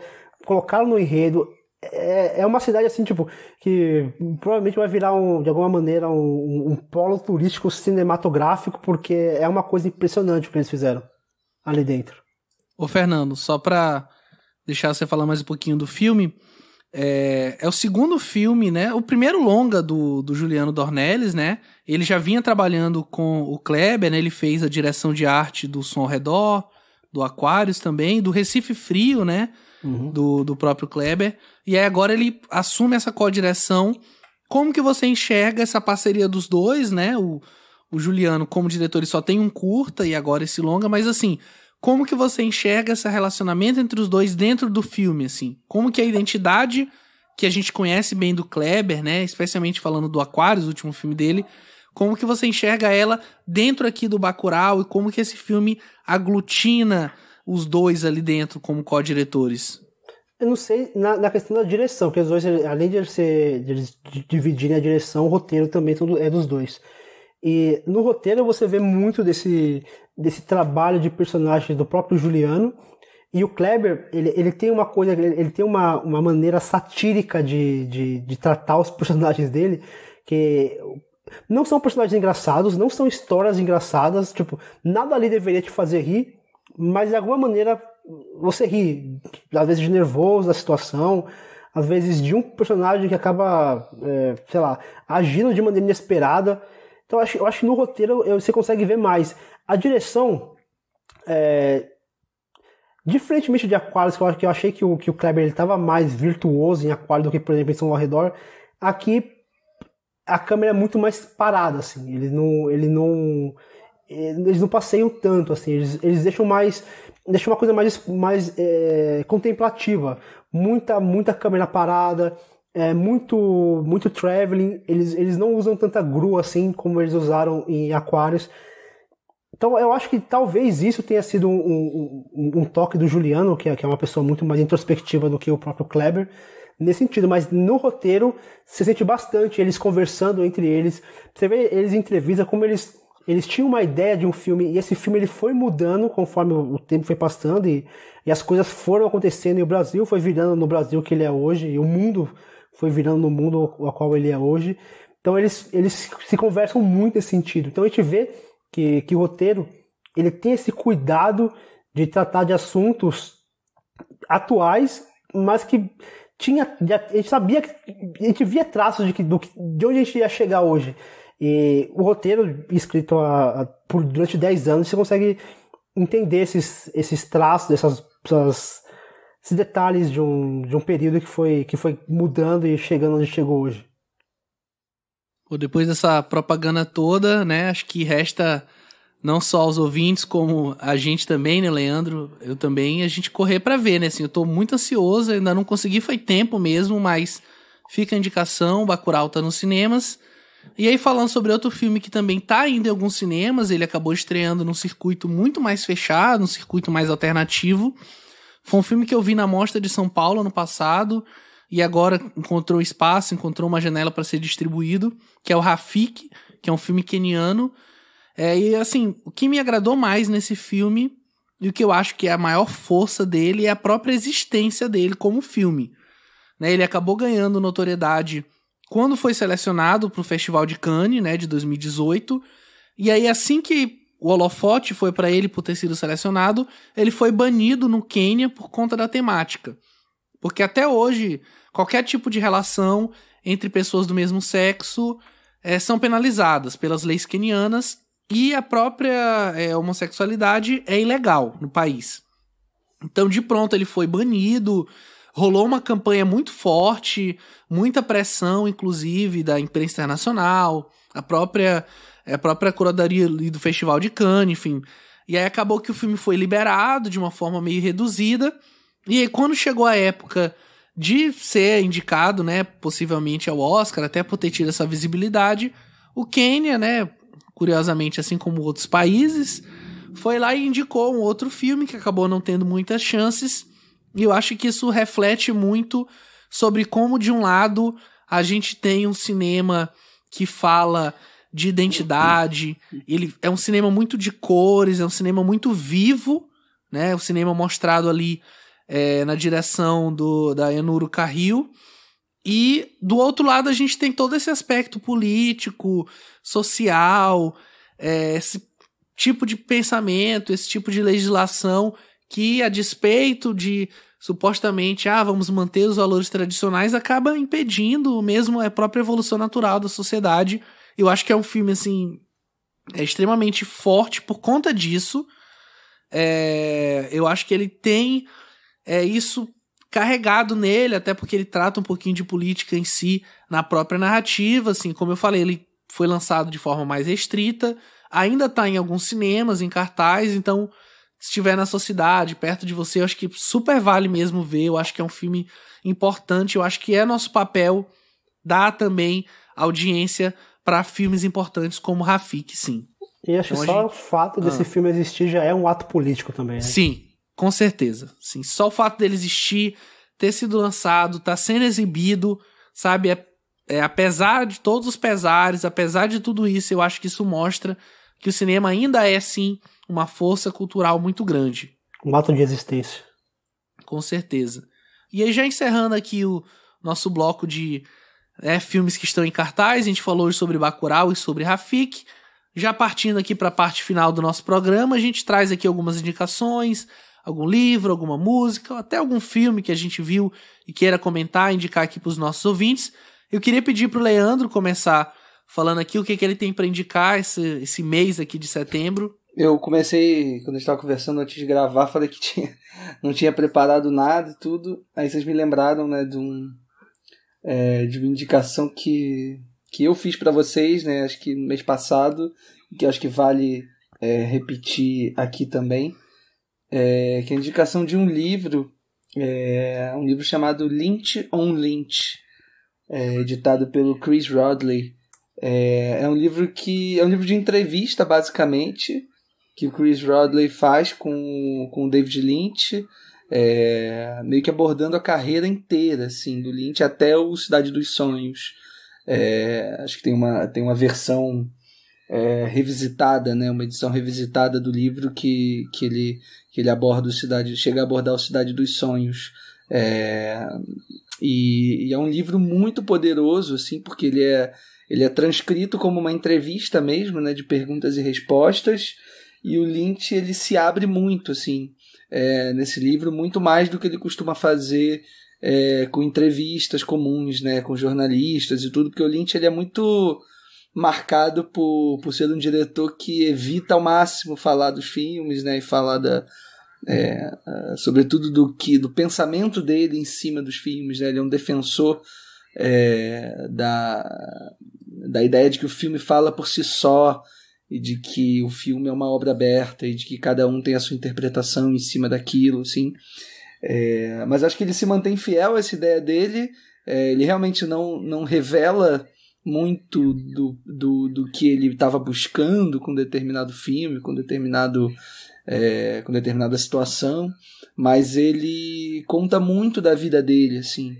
colocá-lo no enredo. É, é uma cidade assim, tipo, que provavelmente vai virar, um, de alguma maneira, um, um polo turístico cinematográfico, porque é uma coisa impressionante o que eles fizeram ali dentro. Ô, Fernando, só pra deixar você falar mais um pouquinho do filme, é, é, o segundo filme, né? O primeiro longa do, do Juliano Dornelles, né? Ele já vinha trabalhando com o Kleber, né? Ele fez a direção de arte do Som ao Redor, do Aquários também, do Recife Frio, né? uhum. do, do próprio Kleber. E aí agora ele assume essa co-direção. Como que você enxerga essa parceria dos dois, né? O, o Juliano, como diretor, ele só tem um curta e agora esse longa, mas assim, como que você enxerga esse relacionamento entre os dois dentro do filme, assim? Como que é a identidade que a gente conhece bem do Kleber, né? Especialmente falando do Aquarius, o último filme dele. Como que você enxerga ela dentro aqui do Bacurau e como que esse filme aglutina os dois ali dentro como co-diretores? Eu não sei na, na, questão da direção, porque os dois, além de eles, ser, de eles dividirem a direção, o roteiro também é dos dois. E no roteiro você vê muito desse, desse trabalho de personagem do próprio Juliano. E o Kleber, ele, ele tem uma coisa, ele, tem uma, uma maneira satírica de, de, de tratar os personagens dele, que não são personagens engraçados, não são histórias engraçadas, tipo, nada ali deveria te fazer rir, mas de alguma maneira você ri, às vezes de nervoso da situação, às vezes de um personagem que acaba, é, sei lá, agindo de maneira inesperada. Então eu acho, eu acho que no roteiro você consegue ver mais. A direção, é, diferentemente de Aquarius, que eu, que eu achei que o, que o Kleber estava mais virtuoso em Aquarius do que, por exemplo, em São ao Redor, aqui a câmera é muito mais parada, assim. Ele não, ele não, é, eles não passeiam tanto, assim, eles, eles deixam mais. deixam uma coisa mais, mais é, contemplativa. Muita, muita câmera parada, é, muito, muito traveling. Eles, eles não usam tanta grua assim como eles usaram em Aquários. Então eu acho que talvez isso tenha sido um, um, um toque do Juliano, que é, que é uma pessoa muito mais introspectiva do que o próprio Kleber nesse sentido, mas no roteiro você sente bastante eles conversando entre eles. Você vê eles em entrevista como eles eles tinham uma ideia de um filme, e esse filme ele foi mudando conforme o tempo foi passando, e, e as coisas foram acontecendo, e o Brasil foi virando no Brasil que ele é hoje, e o mundo foi virando no mundo ao qual ele é hoje. Então eles, eles se conversam muito nesse sentido. Então a gente vê que, que o roteiro ele tem esse cuidado de tratar de assuntos atuais, mas que tinha, a gente sabia, a gente via traços de, que, do, de onde a gente ia chegar hoje. E o roteiro escrito a, a, por, durante 10 anos, você consegue entender esses, esses traços, essas, essas, esses detalhes de um, de um período que foi, que foi mudando e chegando onde chegou hoje. Bom, depois dessa propaganda toda, né, acho que resta não só aos ouvintes, como a gente também, né, Leandro? Eu também, a gente correr para ver, né? Assim, eu tô muito ansioso, ainda não consegui, foi tempo mesmo, mas fica a indicação, Bacurau tá nos cinemas. E aí, falando sobre outro filme que também tá indo em alguns cinemas, ele acabou estreando num circuito muito mais fechado, num circuito mais alternativo. Foi um filme que eu vi na Mostra de São Paulo ano passado, e agora encontrou espaço, encontrou uma janela para ser distribuído, que é o Rafik, que é um filme keniano. É, e assim, o que me agradou mais nesse filme, e o que eu acho que é a maior força dele, é a própria existência dele como filme. Né? Ele acabou ganhando notoriedade quando foi selecionado para o Festival de Cannes, né, de 2018. E aí, assim que o holofote foi para ele por ter sido selecionado, ele foi banido no Quênia por conta da temática. Porque até hoje, qualquer tipo de relação entre pessoas do mesmo sexo é, são penalizadas pelas leis quenianas e a própria é, homossexualidade é ilegal no país. Então, de pronto, ele foi banido, rolou uma campanha muito forte, muita pressão, inclusive, da imprensa internacional, a própria, a própria curadoria do Festival de Cannes, enfim. E aí acabou que o filme foi liberado de uma forma meio reduzida. E aí, quando chegou a época de ser indicado, né, possivelmente ao Oscar, até por ter tido essa visibilidade, o Quênia, né, curiosamente, assim como outros países, foi lá e indicou um outro filme que acabou não tendo muitas chances, e eu acho que isso reflete muito sobre como, de um lado, a gente tem um cinema que fala de identidade, ele é um cinema muito de cores, é um cinema muito vivo, né? O cinema mostrado ali é, na direção do da Enuro Carril. E do outro lado a gente tem todo esse aspecto político, social, é, esse tipo de pensamento, esse tipo de legislação que, a despeito de supostamente, ah, vamos manter os valores tradicionais, acaba impedindo mesmo a própria evolução natural da sociedade. Eu acho que é um filme, assim, é extremamente forte por conta disso. É, eu acho que ele tem é, isso carregado nele, até porque ele trata um pouquinho de política em si na própria narrativa, assim, como eu falei, ele foi lançado de forma mais restrita, ainda está em alguns cinemas, em cartaz, então estiver na sua cidade, perto de você, eu acho que super vale mesmo ver. Eu acho que é um filme importante. Eu acho que é nosso papel dar também audiência para filmes importantes como Rafik, sim. E acho então, só gente... o fato desse ah. filme existir já é um ato político também, né? Sim, com certeza. Sim, só o fato dele existir, ter sido lançado, tá sendo exibido, sabe? É, é, apesar de todos os pesares, apesar de tudo isso, eu acho que isso mostra que o cinema ainda é, sim, uma força cultural muito grande. Um ato de existência Com certeza. E aí, já encerrando aqui o nosso bloco de né, filmes que estão em cartaz, a gente falou sobre Bacurau e sobre Rafik. Já partindo aqui para a parte final do nosso programa, a gente traz aqui algumas indicações, algum livro, alguma música, até algum filme que a gente viu e queira comentar, indicar aqui para os nossos ouvintes. Eu queria pedir para o Leandro começar falando aqui o que, que ele tem para indicar esse, esse mês aqui de setembro. Eu comecei, quando a gente tava conversando antes de gravar, falei que tinha, não tinha preparado nada e tudo. Aí vocês me lembraram, né, de, um, é, de uma indicação que, que eu fiz para vocês, né, acho que mês passado, que acho que vale é, repetir aqui também, é, que é a indicação de um livro, é, um livro chamado Lynch on Lynch, é, editado pelo Chris Rodley. É, é, um livro que é um livro de entrevista basicamente que o Chris Rodley faz com, com o David Lynch, é, meio que abordando a carreira inteira assim, do Lynch até o Cidade dos Sonhos. É, acho que tem uma, tem uma versão é, revisitada, né? Uma edição revisitada do livro que, que, ele, que ele aborda o Cidade, chega a abordar o Cidade dos Sonhos. É, e, e, é um livro muito poderoso, assim, porque ele é, ele é transcrito como uma entrevista mesmo, né? De perguntas e respostas. E o Lynch ele se abre muito assim é, nesse livro, muito mais do que ele costuma fazer é, com entrevistas comuns, né, com jornalistas e tudo, porque o Lynch ele é muito marcado por, por ser um diretor que evita ao máximo falar dos filmes, né, e falar da, é, sobretudo do que do pensamento dele em cima dos filmes, né, ele é um defensor é, da, da ideia de que o filme fala por si só e de que o filme é uma obra aberta e de que cada um tem a sua interpretação em cima daquilo, assim. É, mas acho que ele se mantém fiel a essa ideia dele. É, ele realmente não, não revela muito do, do, do que ele estava buscando com determinado filme, com determinado é, com determinada situação, mas ele conta muito da vida dele, assim,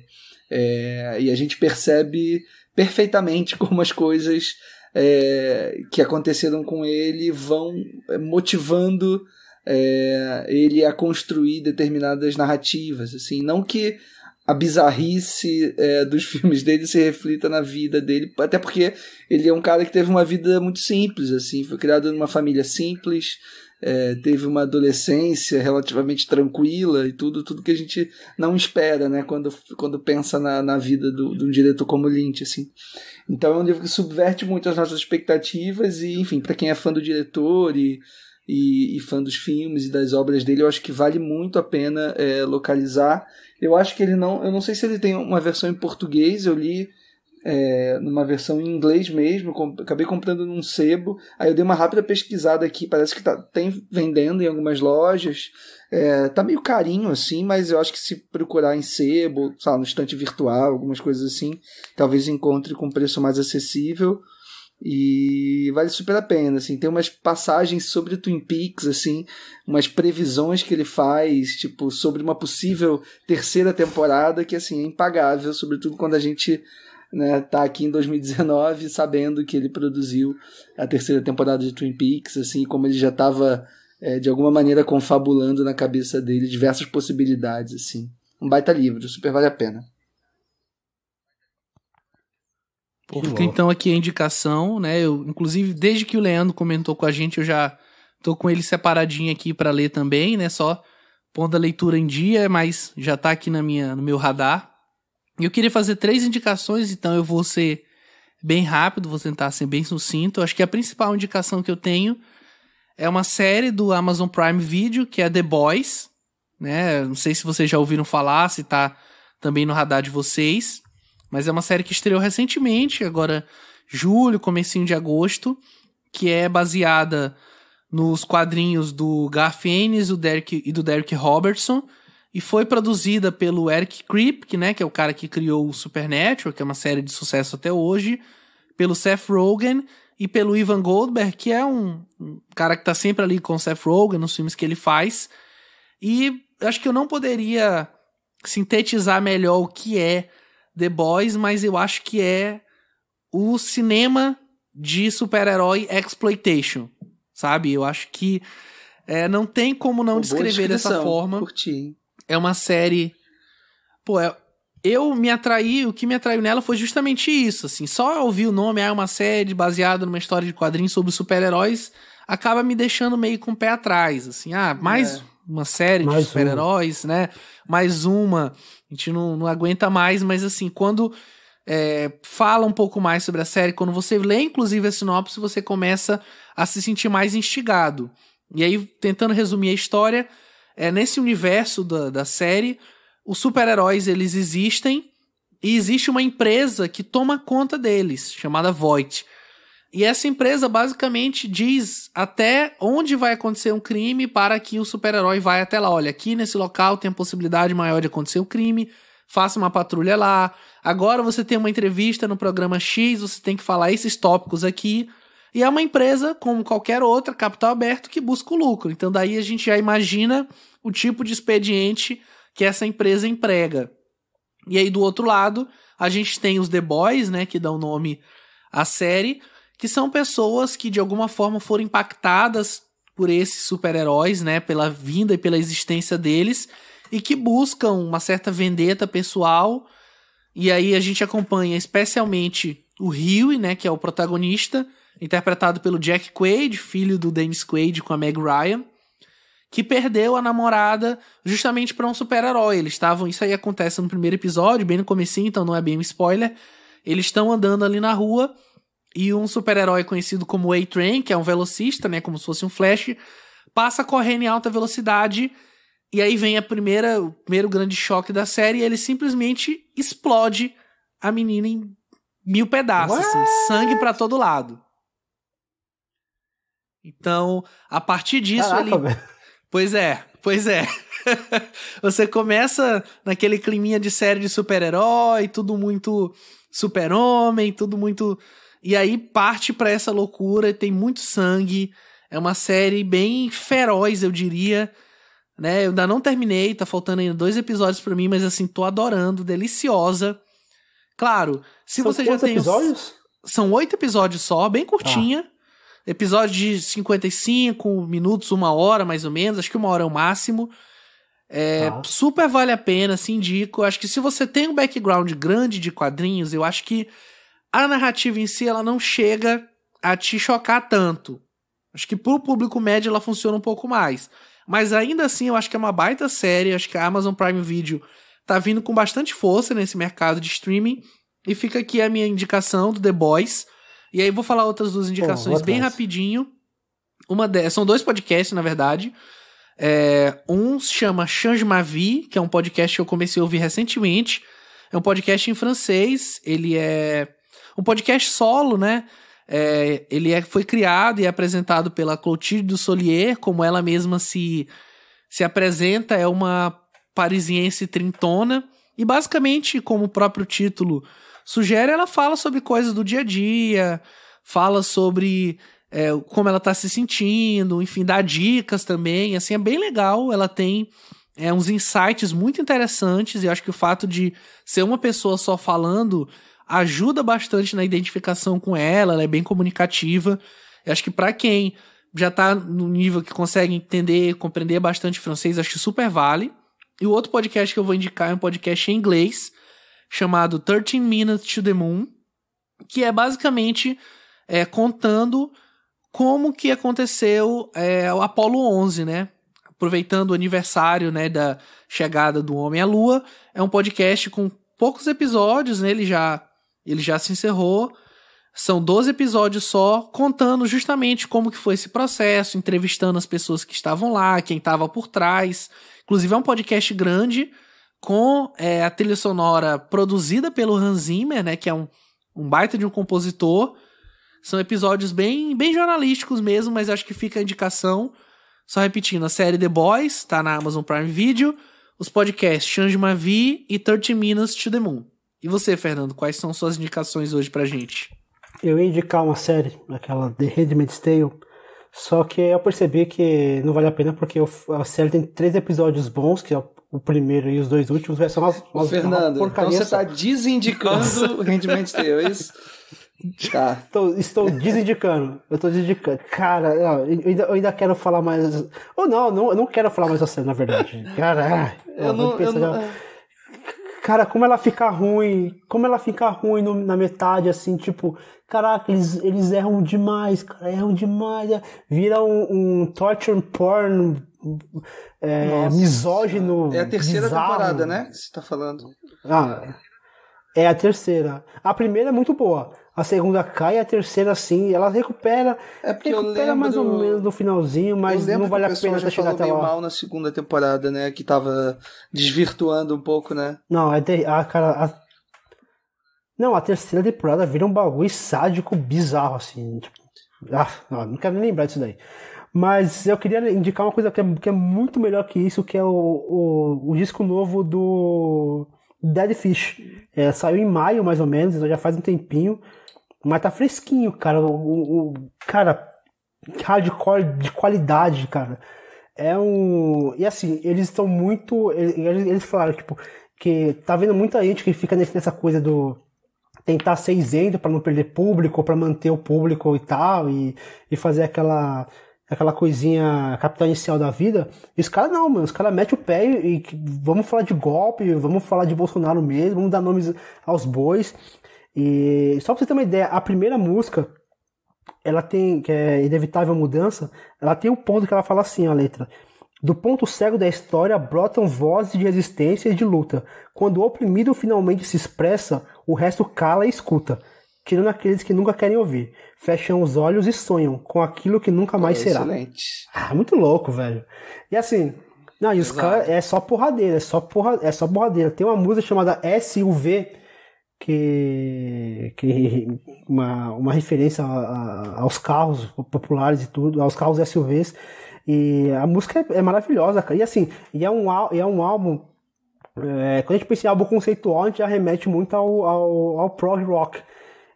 é, e a gente percebe perfeitamente como as coisas é, que aconteceram com ele vão é, motivando é, ele a construir determinadas narrativas. Assim, não que a bizarrice é, dos filmes dele se reflita na vida dele, até porque ele é um cara que teve uma vida muito simples, assim, foi criado numa família simples, é, teve uma adolescência relativamente tranquila e tudo, tudo que a gente não espera, né, quando, quando pensa na, na vida do, de um diretor como Lynch, assim. Então é um livro que subverte muito as nossas expectativas e, enfim, para quem é fã do diretor e, e, e, fã dos filmes e das obras dele, eu acho que vale muito a pena é, localizar. Eu acho que ele não, eu não sei se ele tem uma versão em português. Eu li é, numa versão em inglês mesmo, acabei comprando num sebo. Aí eu dei uma rápida pesquisada aqui, parece que tá, tem vendendo em algumas lojas. É, tá meio carinho assim, mas eu acho que se procurar em sebo, sei lá, no estante virtual, algumas coisas assim, talvez encontre com preço mais acessível. E vale super a pena, assim. Tem umas passagens sobre Twin Peaks, assim, umas previsões que ele faz, tipo, sobre uma possível terceira temporada, que, assim, é impagável, sobretudo quando a gente né, tá aqui em 2019 sabendo que ele produziu a terceira temporada de Twin Peaks, assim, como ele já estava é, de alguma maneira confabulando na cabeça dele diversas possibilidades, assim. Um baita livro, super vale a pena. fica então aqui a indicação, né? Eu, inclusive, desde que o Leandro comentou com a gente, eu já tô com ele separadinho aqui para ler também, né? Só pondo a leitura em dia, mas já tá aqui na minha, no meu radar eu queria fazer três indicações, então eu vou ser bem rápido, vou tentar ser bem sucinto. Acho que a principal indicação que eu tenho é uma série do Amazon Prime Video, que é The Boys, né? Não sei se vocês já ouviram falar, se tá também no radar de vocês, mas é uma série que estreou recentemente, agora julho, comecinho de agosto, que é baseada nos quadrinhos do Garth Ennis e do Derek Robertson, e foi produzida pelo Eric Kripke, né, que é o cara que criou o Supernatural, que é uma série de sucesso até hoje, pelo Seth Rogen e pelo Ivan Goldberg, que é um, cara que tá sempre ali com o Seth Rogen nos filmes que ele faz. E acho que eu não poderia sintetizar melhor o que é The Boys, mas eu acho que é o cinema de super-herói exploitation, sabe? Eu acho que é, não tem como não descrever dessa forma. Curti, é uma série. Pô, é, eu me atraí, o que me atraiu nela foi justamente isso, assim, só ouvir o nome, ah, é uma série baseada numa história de quadrinhos sobre super-heróis, acaba me deixando meio com o pé atrás, assim, ah, mais é. uma série mais de super-heróis, né, mais uma, a gente não, não aguenta mais, mas assim, quando é, fala um pouco mais sobre a série, quando você lê inclusive a sinopse, você começa a se sentir mais instigado, e aí, tentando resumir a história, é, nesse universo da, da série, os super-heróis eles existem e existe uma empresa que toma conta deles, chamada Voight. E essa empresa basicamente diz até onde vai acontecer um crime para que o super-herói vá até lá. Olha, aqui nesse local tem a possibilidade maior de acontecer um crime, faça uma patrulha lá. Agora você tem uma entrevista no programa X, você tem que falar esses tópicos aqui. E é uma empresa, como qualquer outra, capital aberto, que busca o lucro. Então, daí a gente já imagina o tipo de expediente que essa empresa emprega. E aí, do outro lado, a gente tem os The Boys, né, que dão nome à série, que são pessoas que de alguma forma foram impactadas por esses super-heróis, né, pela vinda e pela existência deles, e que buscam uma certa vendeta pessoal. E aí a gente acompanha especialmente o Rio né, que é o protagonista, interpretado pelo Jack Quaid, filho do Dennis Quaid com a Meg Ryan, que perdeu a namorada justamente para um super-herói. Eles estavam, isso aí acontece no primeiro episódio, bem no comecinho, então não é bem um spoiler. Eles estão andando ali na rua e um super-herói conhecido como A-Train, que é um velocista, né, como se fosse um Flash, passa correndo em alta velocidade e aí vem a primeira, o primeiro grande choque da série e ele simplesmente explode a menina em mil pedaços, assim, sangue para todo lado. Então, a partir disso Caraca, ele. Velho. Pois é, pois é. Você começa naquele climinha de série de super-herói, tudo muito super-homem, tudo muito. E aí parte para essa loucura, tem muito sangue. É uma série bem feroz, eu diria. Né? Eu ainda não terminei, tá faltando ainda dois episódios para mim, mas assim, tô adorando, deliciosa. Claro, se São você já tem. Episódios? São oito episódios só, bem curtinha. Ah. Episódio de 55 minutos, uma hora mais ou menos, acho que uma hora é o máximo. É, tá. Super vale a pena, se assim, indico. Acho que se você tem um background grande de quadrinhos, eu acho que a narrativa em si ela não chega a te chocar tanto. Acho que pro público médio ela funciona um pouco mais. Mas ainda assim, eu acho que é uma baita série. Acho que a Amazon Prime Video tá vindo com bastante força nesse mercado de streaming. E fica aqui a minha indicação do The Boys. E aí vou falar outras duas indicações Bom, bem rapidinho. Uma de... São dois podcasts, na verdade. É, um se chama Change Ma Vie, que é um podcast que eu comecei a ouvir recentemente. É um podcast em francês. Ele é um podcast solo, né? É, ele é, foi criado e é apresentado pela Clotilde du Solier, como ela mesma se, se apresenta, é uma parisiense trintona. E basicamente, como o próprio título Sugere, ela fala sobre coisas do dia a dia, fala sobre é, como ela tá se sentindo, enfim, dá dicas também. Assim, é bem legal. Ela tem é, uns insights muito interessantes. E acho que o fato de ser uma pessoa só falando ajuda bastante na identificação com ela. Ela é bem comunicativa. Eu acho que para quem já tá no nível que consegue entender, compreender bastante francês, acho que super vale. E o outro podcast que eu vou indicar é um podcast em inglês, chamado 13 Minutes to the Moon, que é basicamente é, contando como que aconteceu é, o Apolo 11, né? Aproveitando o aniversário né, da chegada do homem à Lua. É um podcast com poucos episódios, né? Ele já, ele já se encerrou. São 12 episódios só, contando justamente como que foi esse processo, entrevistando as pessoas que estavam lá, quem estava por trás. Inclusive é um podcast grande, com é, a trilha sonora produzida pelo Hans Zimmer, né, que é um, um baita de um compositor. São episódios bem, bem jornalísticos mesmo, mas acho que fica a indicação. Só repetindo, a série The Boys tá na Amazon Prime Video, os podcasts Change My View* e 30 Minutes to the Moon. E você, Fernando, quais são suas indicações hoje pra gente? Eu ia indicar uma série, aquela The Handmaid's Tale, só que eu percebi que não vale a pena porque a série tem três episódios bons, que é o primeiro e os dois últimos vai ser uma, Fernando, uma então porcaria. Então você está desindicando o rendimento teu, é isso? Tá. Estou, estou desindicando. Eu estou desindicando. Cara, não, eu, ainda, eu ainda quero falar mais. Ou oh, não, não, eu não quero falar mais assim, na verdade. Cara, eu não, eu não... É. Cara, como ela fica ruim, como ela fica ruim no, na metade, assim, tipo, caraca, eles, eles erram demais, cara, erram demais. É, vira um, um torture porn é, Nossa. misógino. É a terceira bizarro. temporada, né? Que você tá falando. Ah, é a terceira. A primeira é muito boa. A segunda cai, a terceira sim. Ela recupera. É porque recupera lembro, mais ou menos no finalzinho, mas não vale a, a pena já chegar até lá. mal na segunda temporada, né? Que tava desvirtuando um pouco, né? Não, é ter... a cara. A... Não, a terceira temporada vira um bagulho sádico bizarro, assim. Tipo... Ah, não, ah, não quero nem lembrar disso daí. Mas eu queria indicar uma coisa que é, que é muito melhor que isso, que é o, o, o disco novo do Dead Fish. É, saiu em maio, mais ou menos, então já faz um tempinho. Mas tá fresquinho, cara. O, o, cara, hardcore de qualidade, cara. É um. E assim, eles estão muito. Eles, eles falaram, tipo, que tá vendo muita gente que fica nessa coisa do tentar ser isento para não perder público, para manter o público e tal, e, e fazer aquela aquela coisinha capital inicial da vida. E os caras não, mano. Os caras metem o pé e, e, vamos falar de golpe, vamos falar de Bolsonaro mesmo, vamos dar nomes aos bois. E só pra você ter uma ideia, a primeira música, ela tem, que é Inevitável Mudança, ela tem um ponto que ela fala assim, a letra. Do ponto cego da história brotam vozes de resistência e de luta. Quando o oprimido finalmente se expressa, o resto cala e escuta tirando aqueles que nunca querem ouvir. Fecham os olhos e sonham com aquilo que nunca mais é, será. Excelente. Ah, muito louco, velho. E assim, não, e os caras é só porradeira, é só porra, é só porradeira. Tem uma música chamada SUV que que uma, uma referência a, a, aos carros populares e tudo, aos carros SUVs. E a música é, é maravilhosa, cara. E assim, e é um, e é um álbum é, quando a gente pensa em álbum conceitual, a gente já remete muito ao, ao, ao prog rock.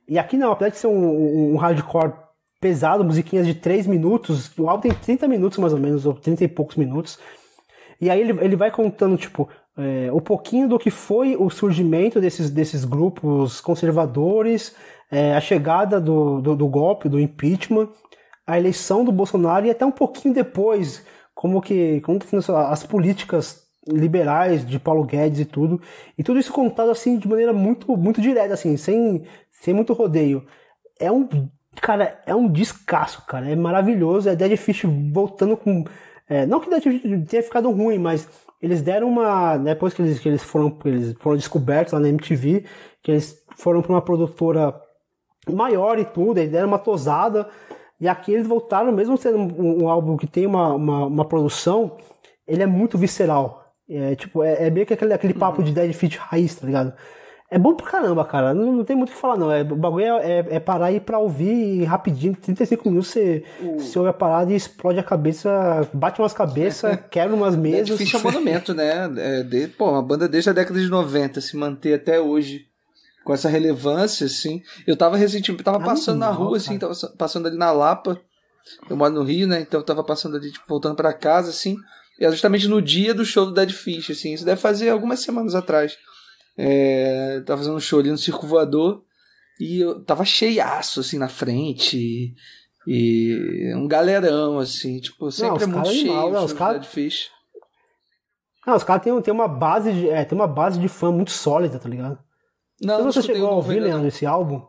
E aqui não, apesar de ser um, um, um hardcore pesado, musiquinhas de 3 minutos, o álbum tem 30 minutos mais ou menos, ou 30 e poucos minutos. E aí ele, ele vai contando, tipo, é, um pouquinho do que foi o surgimento desses, desses grupos conservadores, é, a chegada do, do, do, golpe, do impeachment, a eleição do Bolsonaro e até um pouquinho depois, como que, como que as políticas liberais de Paulo Guedes e tudo. E tudo isso contado assim de maneira muito muito direta, assim, sem, sem muito rodeio. É um, cara, é um descasso, cara, é maravilhoso, é Dead Fish voltando com, é, não que Dead Fish tenha ficado ruim, mas eles deram uma, né, depois que eles, que eles foram, eles foram descobertos lá na MTV, que eles foram para uma produtora maior e tudo, eles deram uma tosada, e aqui eles voltaram, mesmo sendo um, um álbum que tem uma, uma, uma, produção, ele é muito visceral. É tipo, é, é meio que aquele, aquele papo uhum. de Dead Fish raiz, tá ligado? É bom pra caramba, cara. Não, não tem muito o que falar, não. É, o bagulho é, é, é parar e ir pra ouvir e rapidinho, 35 minutos, você, o... você ouve a parada e explode a cabeça, bate umas cabeças, é, é. quebra umas é mesas. Ficha monumento, né? É, de, pô, uma banda desde a década de 90 se manter até hoje com essa relevância, assim. Eu tava recentemente, tava ah, passando não, na rua, cara. assim, tava passando ali na Lapa. Eu moro no Rio, né? Então eu tava passando ali, tipo, voltando para casa, assim. E justamente no dia do show do Dead Fish, assim. Isso deve fazer algumas semanas atrás. É, tava fazendo um show ali no Circo Voador. E eu tava cheiaço, assim, na frente. E, um galerão, assim. Tipo, sempre não, é muito é cheio. É não, os caras... Fish. Não, os caras têm, têm uma base de, é, tem uma base de fã muito sólida, tá ligado? Não, não você chegou a ouvir, Leandro, esse álbum?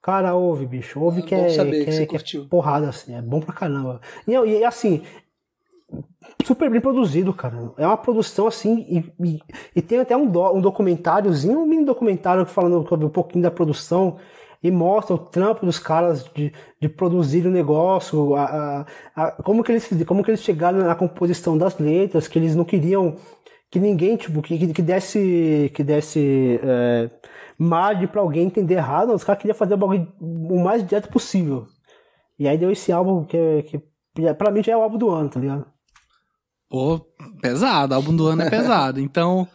Cara, ouve, bicho. Ouve é que, é, que, que, que é, é porrada, assim. É bom pra caramba. E, e assim, super bem produzido, cara. É uma produção assim, e, e, e tem até um, do, um documentáriozinho, um mini documentário falando sobre um pouquinho da produção e mostra o trampo dos caras de, de produzir o negócio, a, a, a, como, que eles, como que eles chegaram na composição das letras, que eles não queriam que ninguém, tipo, que, que desse, que desse é, margem para alguém entender errado, os caras queriam fazer o bagulho o mais direto possível. E aí deu esse álbum que, é, que é, pra mim já é o álbum do ano, tá ligado? Pô, pesado, álbum do ano é pesado. Então,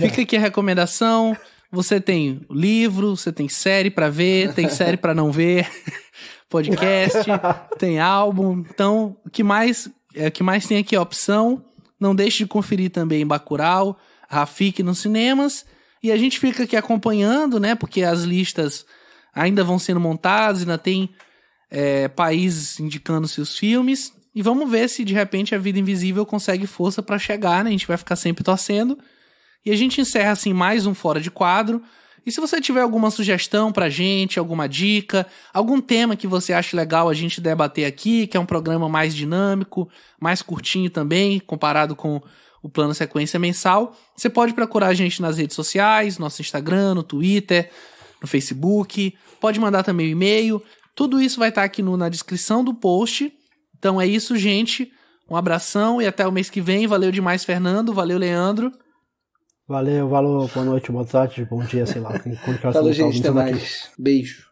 fica aqui a recomendação. Você tem livro, você tem série para ver, tem série para não ver, podcast, tem álbum. Então, o que mais é o que mais tem aqui é opção. Não deixe de conferir também Bacurau, Rafik nos cinemas. E a gente fica aqui acompanhando, né? Porque as listas ainda vão sendo montadas, ainda tem é, países indicando seus filmes. E vamos ver se de repente a vida invisível consegue força para chegar, né? A gente vai ficar sempre torcendo. E a gente encerra assim mais um fora de quadro. E se você tiver alguma sugestão pra gente, alguma dica, algum tema que você acha legal a gente debater aqui, que é um programa mais dinâmico, mais curtinho também, comparado com o plano sequência mensal, você pode procurar a gente nas redes sociais, nosso Instagram, no Twitter, no Facebook, pode mandar também o um e-mail. Tudo isso vai estar aqui no, na descrição do post então é isso, gente. Um abração e até o mês que vem. Valeu demais, Fernando. Valeu, Leandro. Valeu, valeu. Boa noite, boa tarde, bom dia, sei lá. Falou, tá gente. Até mais. Beijo.